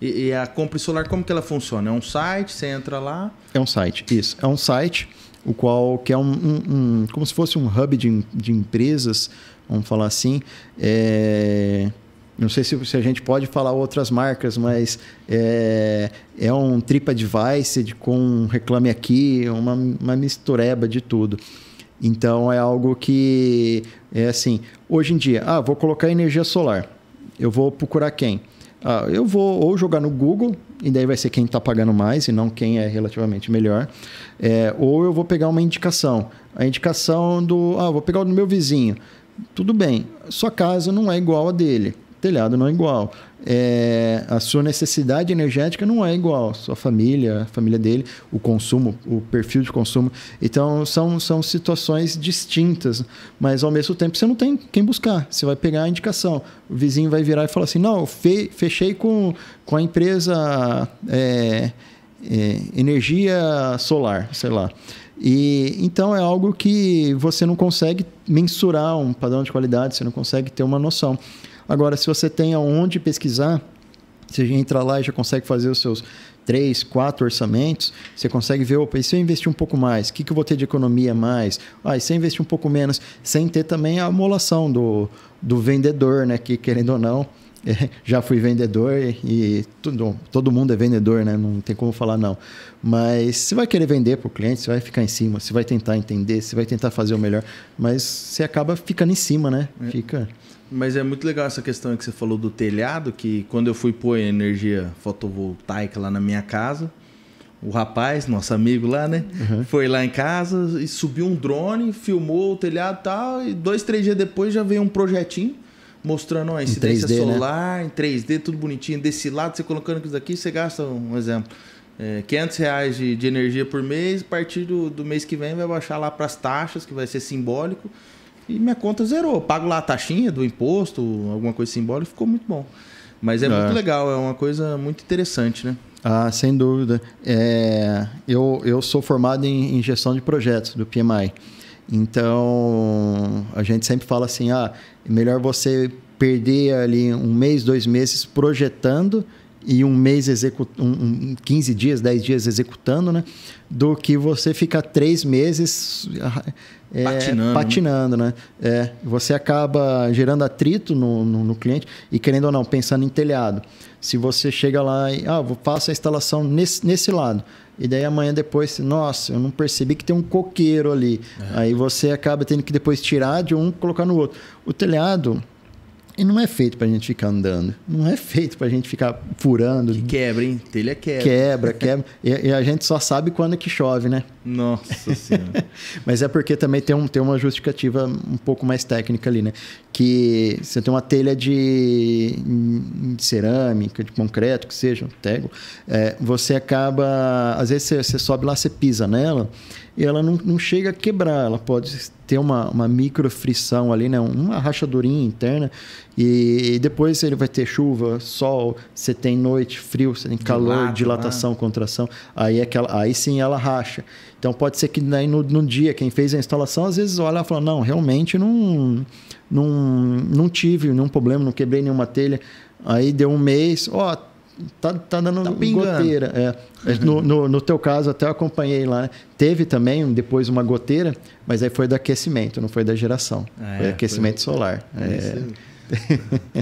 E, e a Compre Solar, como que ela funciona? É um site, você entra lá? É um site, isso. É um site, o qual que é um, um, um como se fosse um hub de, de empresas, vamos falar assim. É, não sei se, se, a gente pode falar outras marcas, mas é, é um TripAdvisor com Reclame Aqui, uma, uma mistureba de tudo. Então é algo que é assim, hoje em dia, ah, vou colocar energia solar. Eu vou procurar quem? Ah, eu vou ou jogar no Google, e daí vai ser quem está pagando mais e não quem é relativamente melhor. É, ou eu vou pegar uma indicação. A indicação do. Ah, vou pegar o do meu vizinho. Tudo bem, sua casa não é igual a dele telhado não é igual. É, a sua necessidade energética não é igual. Sua família, a família dele, o consumo, o perfil de consumo. Então, são, são situações distintas. Mas, ao mesmo tempo, você não tem quem buscar. Você vai pegar a indicação. O vizinho vai virar e falar assim, não, fe fechei com, com a empresa é, é, energia solar, sei lá. E então é algo que você não consegue mensurar um padrão de qualidade, você não consegue ter uma noção. Agora, se você tem aonde pesquisar, você entra lá e já consegue fazer os seus três, quatro orçamentos, você consegue ver, opa, e se eu investir um pouco mais? O que, que eu vou ter de economia mais? Ah, e se eu investir um pouco menos? Sem ter também a amolação do, do vendedor, né? Que, querendo ou não, já fui vendedor e, tudo, todo mundo é vendedor, né? Não tem como falar não. Mas você vai querer vender para o cliente, você vai ficar em cima, você vai tentar entender, você vai tentar fazer o melhor, mas você acaba ficando em cima, né? É. Fica. Mas é muito legal essa questão que você falou do telhado, que quando eu fui pôr energia fotovoltaica lá na minha casa, o rapaz, nosso amigo lá, né? Uhum. Foi lá em casa e subiu um drone, filmou o telhado e tal, e dois, três dias depois já veio um projetinho mostrando a incidência 3D, né? solar né? em 3D, tudo bonitinho. Desse lado, você colocando isso aqui você gasta, um exemplo, é, 500 reais de, de, energia por mês. A partir do, do mês que vem, vai baixar lá para as taxas, que vai ser simbólico. E minha conta zerou. Eu pago lá a taxinha do imposto, alguma coisa simbólica, ficou muito bom. Mas é, é, muito legal, é uma coisa muito interessante, né? Ah, sem dúvida. É, eu, eu sou formado em, em gestão de projetos do PMI. Então, a gente sempre fala assim, ah, melhor você perder ali um mês, dois meses projetando e um mês executando, um, um, 15 dias, 10 dias executando, né? Do que você ficar três meses é, patinando, né? patinando né? né? É, você acaba gerando atrito no, no, no, cliente e, querendo ou não, pensando em telhado. Se você chega lá e, ah, vou faço a instalação nesse, nesse lado. E daí amanhã depois, nossa, eu não percebi que tem um coqueiro ali. É. Aí você acaba tendo que depois tirar de um colocar no outro. O telhado, e não é feito para a gente ficar andando. Não é feito para a gente ficar furando. Que quebra, hein? Telha quebra. Quebra, quebra. e, e, a gente só sabe quando é que chove, né? Nossa Senhora. Mas é porque também tem, um, tem uma justificativa um pouco mais técnica ali, né? Que você tem uma telha de, de cerâmica, de concreto, que seja, um tego. É, você acaba... Às vezes você, você sobe lá, você pisa nela e ela não, não chega a quebrar. Ela pode ter uma, uma frição ali, né? uma rachadurinha interna. E, e, depois ele vai ter chuva, sol, você tem noite, frio, você tem calor, lado, dilatação, né? contração. Aí, aquela, é aí sim ela racha. Então pode ser que daí no, no dia, quem fez a instalação, às vezes olha e fala: não, realmente não, não, não tive nenhum problema, não quebrei nenhuma telha. Aí deu um mês, ó, tá, tá dando tá goteira. É. Uhum. No, no, no, teu caso, até eu acompanhei lá, né? Teve também depois uma goteira, mas aí foi do aquecimento, não foi da geração. Ah, foi é, aquecimento foi... solar. É. é.